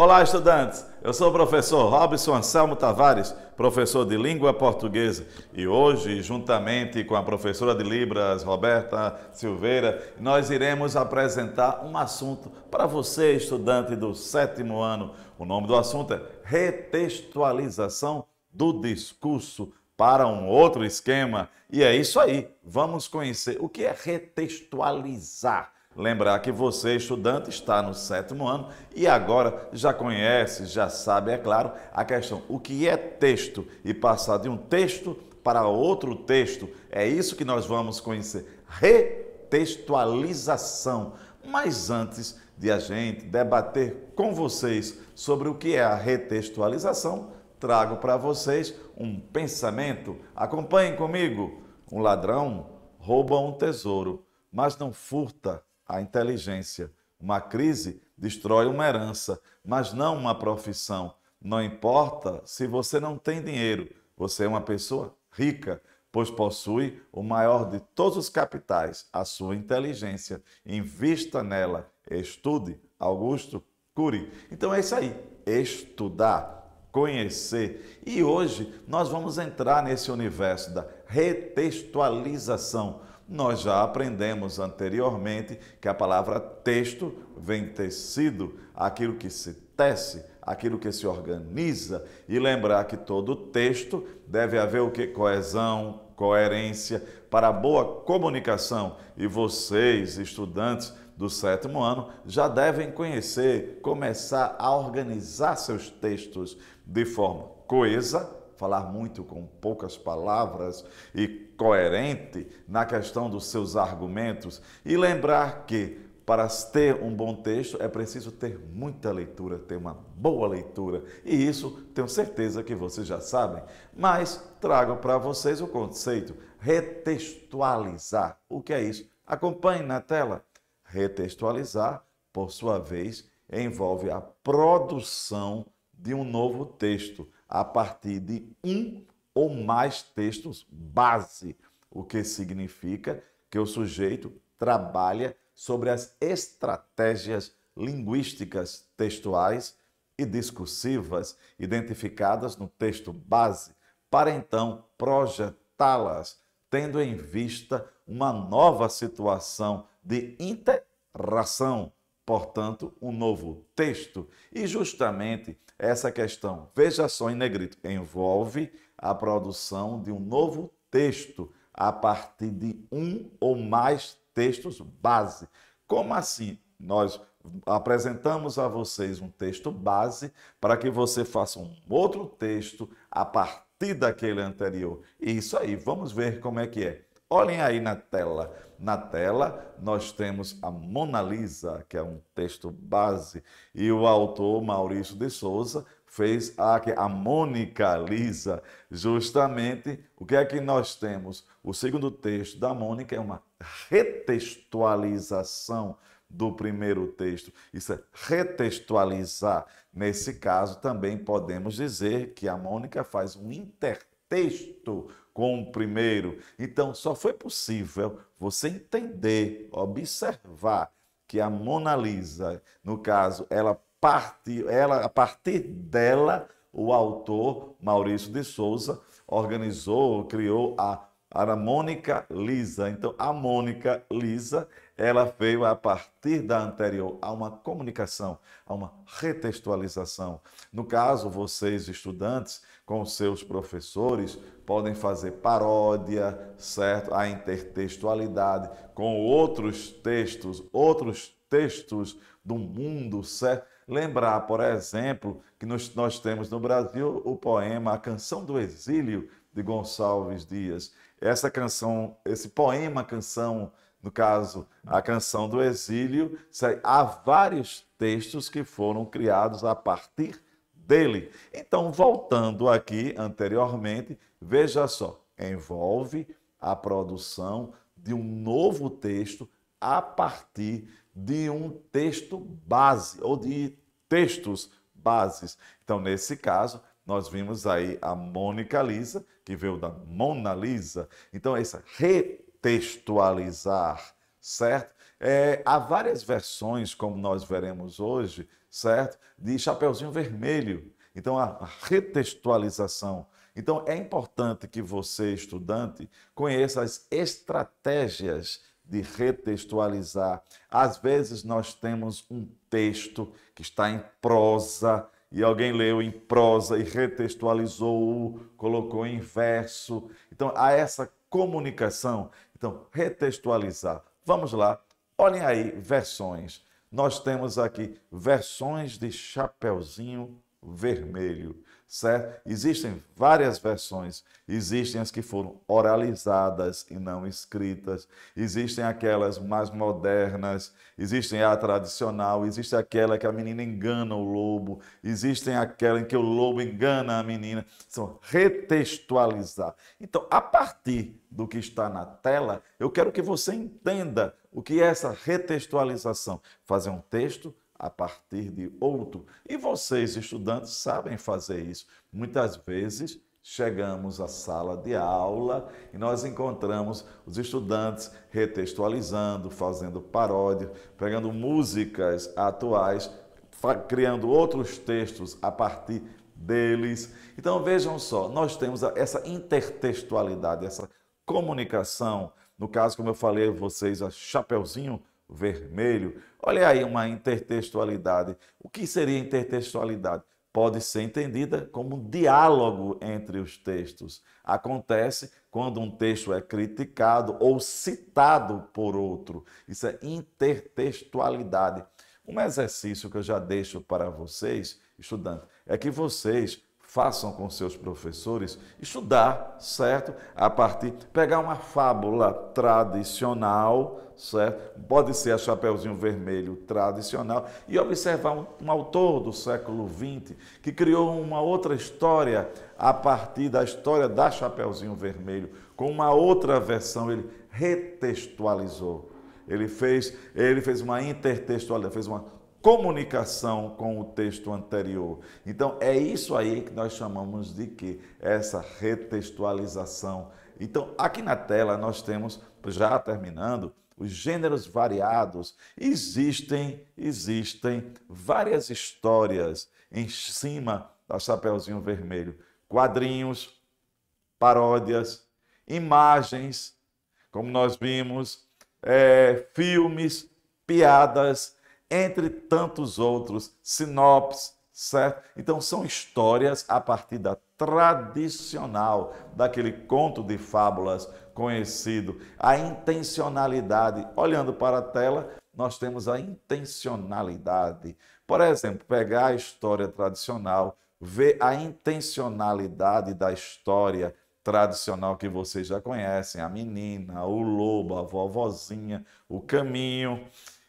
Olá, estudantes! Eu sou o professor Robson Anselmo Tavares, professor de língua portuguesa, e hoje, juntamente com a professora de Libras, Roberta Silveira, nós iremos apresentar um assunto para você, estudante do sétimo ano. O nome do assunto é Retextualização do Discurso para um outro esquema. E é isso aí, vamos conhecer o que é retextualizar. Lembrar que você, estudante, está no sétimo ano e agora já conhece, já sabe, é claro, a questão: o que é texto? E passar de um texto para outro texto. É isso que nós vamos conhecer. Retextualização. Mas antes de a gente debater com vocês sobre o que é a retextualização, trago para vocês um pensamento. Acompanhem comigo. Um ladrão rouba um tesouro, mas não furta a inteligência. Uma crise destrói uma herança, mas não uma profissão. Não importa se você não tem dinheiro, você é uma pessoa rica, pois possui o maior de todos os capitais, a sua inteligência. Invista nela, estude, Augusto Cury. Então é isso aí, estudar, conhecer. E hoje nós vamos entrar nesse universo da retextualização nós já aprendemos anteriormente que a palavra texto vem tecido, aquilo que se tece, aquilo que se organiza. E lembrar que todo texto deve haver o que? Coesão, coerência, para boa comunicação. E vocês, estudantes do sétimo ano, já devem conhecer, começar a organizar seus textos de forma coesa, falar muito com poucas palavras e coerente na questão dos seus argumentos e lembrar que para ter um bom texto é preciso ter muita leitura, ter uma boa leitura. E isso tenho certeza que vocês já sabem. Mas trago para vocês o conceito retextualizar. O que é isso? Acompanhe na tela. Retextualizar, por sua vez, envolve a produção de um novo texto, a partir de um ou mais textos base, o que significa que o sujeito trabalha sobre as estratégias linguísticas textuais e discursivas identificadas no texto base, para então projetá-las, tendo em vista uma nova situação de interação portanto, um novo texto. E justamente essa questão, veja só em negrito, envolve a produção de um novo texto a partir de um ou mais textos base. Como assim? Nós apresentamos a vocês um texto base para que você faça um outro texto a partir daquele anterior. E isso aí, vamos ver como é que é. Olhem aí na tela. Na tela nós temos a Mona Lisa, que é um texto base, e o autor Maurício de Souza fez a, é a Mônica Lisa. Justamente, o que é que nós temos? O segundo texto da Mônica é uma retextualização do primeiro texto. Isso é retextualizar. Nesse caso, também podemos dizer que a Mônica faz um intercâmbio texto com o primeiro. Então, só foi possível você entender, observar que a Mona Lisa, no caso, ela parte, ela a partir dela o autor Maurício de Souza organizou, criou a Mônica, lisa. Então, a Mônica, lisa, ela veio a partir da anterior a uma comunicação, a uma retextualização. No caso, vocês estudantes com seus professores podem fazer paródia, certo? A intertextualidade com outros textos, outros textos do mundo, certo? Lembrar, por exemplo, que nós, nós temos no Brasil o poema A Canção do Exílio, de Gonçalves Dias essa canção, esse poema, canção, no caso, a canção do exílio, há vários textos que foram criados a partir dele. Então, voltando aqui anteriormente, veja só, envolve a produção de um novo texto a partir de um texto base ou de textos bases. Então, nesse caso, nós vimos aí a Mônica Lisa, que veio da Mona Lisa. Então, essa retextualizar, certo? É, há várias versões, como nós veremos hoje, certo? De Chapeuzinho Vermelho. Então, a retextualização. Então, é importante que você, estudante, conheça as estratégias de retextualizar. Às vezes, nós temos um texto que está em prosa, e alguém leu em prosa e retextualizou, colocou em verso. Então, há essa comunicação. Então, retextualizar. Vamos lá, olhem aí, versões. Nós temos aqui versões de Chapeuzinho vermelho, certo? Existem várias versões, existem as que foram oralizadas e não escritas, existem aquelas mais modernas, existem a tradicional, existe aquela que a menina engana o lobo, existem aquela em que o lobo engana a menina, são retextualizar. Então, a partir do que está na tela, eu quero que você entenda o que é essa retextualização, fazer um texto a partir de outro. E vocês, estudantes, sabem fazer isso. Muitas vezes chegamos à sala de aula e nós encontramos os estudantes retextualizando, fazendo paródia, pegando músicas atuais, criando outros textos a partir deles. Então vejam só, nós temos essa intertextualidade, essa comunicação. No caso, como eu falei a vocês, a Chapeuzinho vermelho. Olha aí uma intertextualidade. O que seria intertextualidade? Pode ser entendida como um diálogo entre os textos. Acontece quando um texto é criticado ou citado por outro. Isso é intertextualidade. Um exercício que eu já deixo para vocês, estudantes, é que vocês façam com seus professores estudar, certo? A partir pegar uma fábula tradicional certo? Pode ser a Chapeuzinho Vermelho tradicional e observar um, um autor do século XX que criou uma outra história a partir da história da Chapeuzinho Vermelho, com uma outra versão, ele retextualizou. Ele fez, ele fez uma intertextualidade, fez uma comunicação com o texto anterior. Então é isso aí que nós chamamos de que essa retextualização. Então aqui na tela nós temos já terminando os gêneros variados. Existem, existem várias histórias em cima da Chapeuzinho Vermelho. Quadrinhos, paródias, imagens, como nós vimos, é, filmes, piadas, entre tantos outros, sinopses, certo? Então são histórias a partir da tradicional daquele conto de fábulas conhecido. A intencionalidade. Olhando para a tela, nós temos a intencionalidade. Por exemplo, pegar a história tradicional, ver a intencionalidade da história tradicional que vocês já conhecem, a menina, o lobo, a vovozinha, o caminho,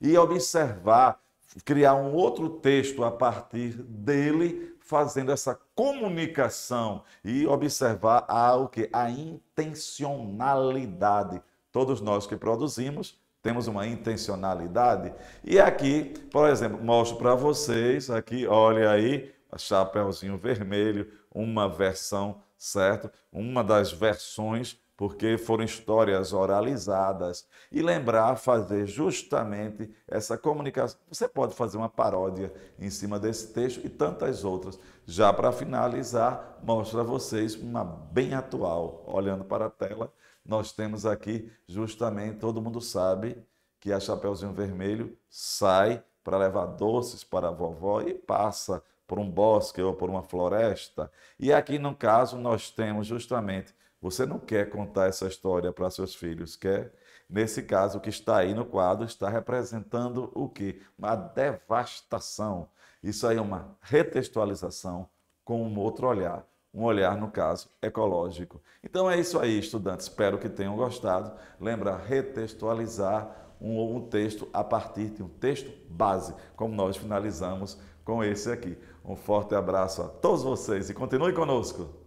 e observar, criar um outro texto a partir dele fazendo essa comunicação e observar a, o que? a intencionalidade. Todos nós que produzimos temos uma intencionalidade. E aqui, por exemplo, mostro para vocês, aqui, olha aí, chapéuzinho vermelho, uma versão, certo? Uma das versões porque foram histórias oralizadas, e lembrar, fazer justamente essa comunicação. Você pode fazer uma paródia em cima desse texto e tantas outras. Já para finalizar, mostro a vocês uma bem atual. Olhando para a tela, nós temos aqui justamente, todo mundo sabe que a Chapeuzinho Vermelho sai para levar doces para a vovó e passa por um bosque ou por uma floresta. E aqui, no caso, nós temos justamente você não quer contar essa história para seus filhos, quer? Nesse caso, o que está aí no quadro está representando o quê? Uma devastação. Isso aí é uma retextualização com um outro olhar. Um olhar, no caso, ecológico. Então é isso aí, estudantes. Espero que tenham gostado. Lembra, retextualizar um, um texto a partir de um texto base, como nós finalizamos com esse aqui. Um forte abraço a todos vocês e continue conosco!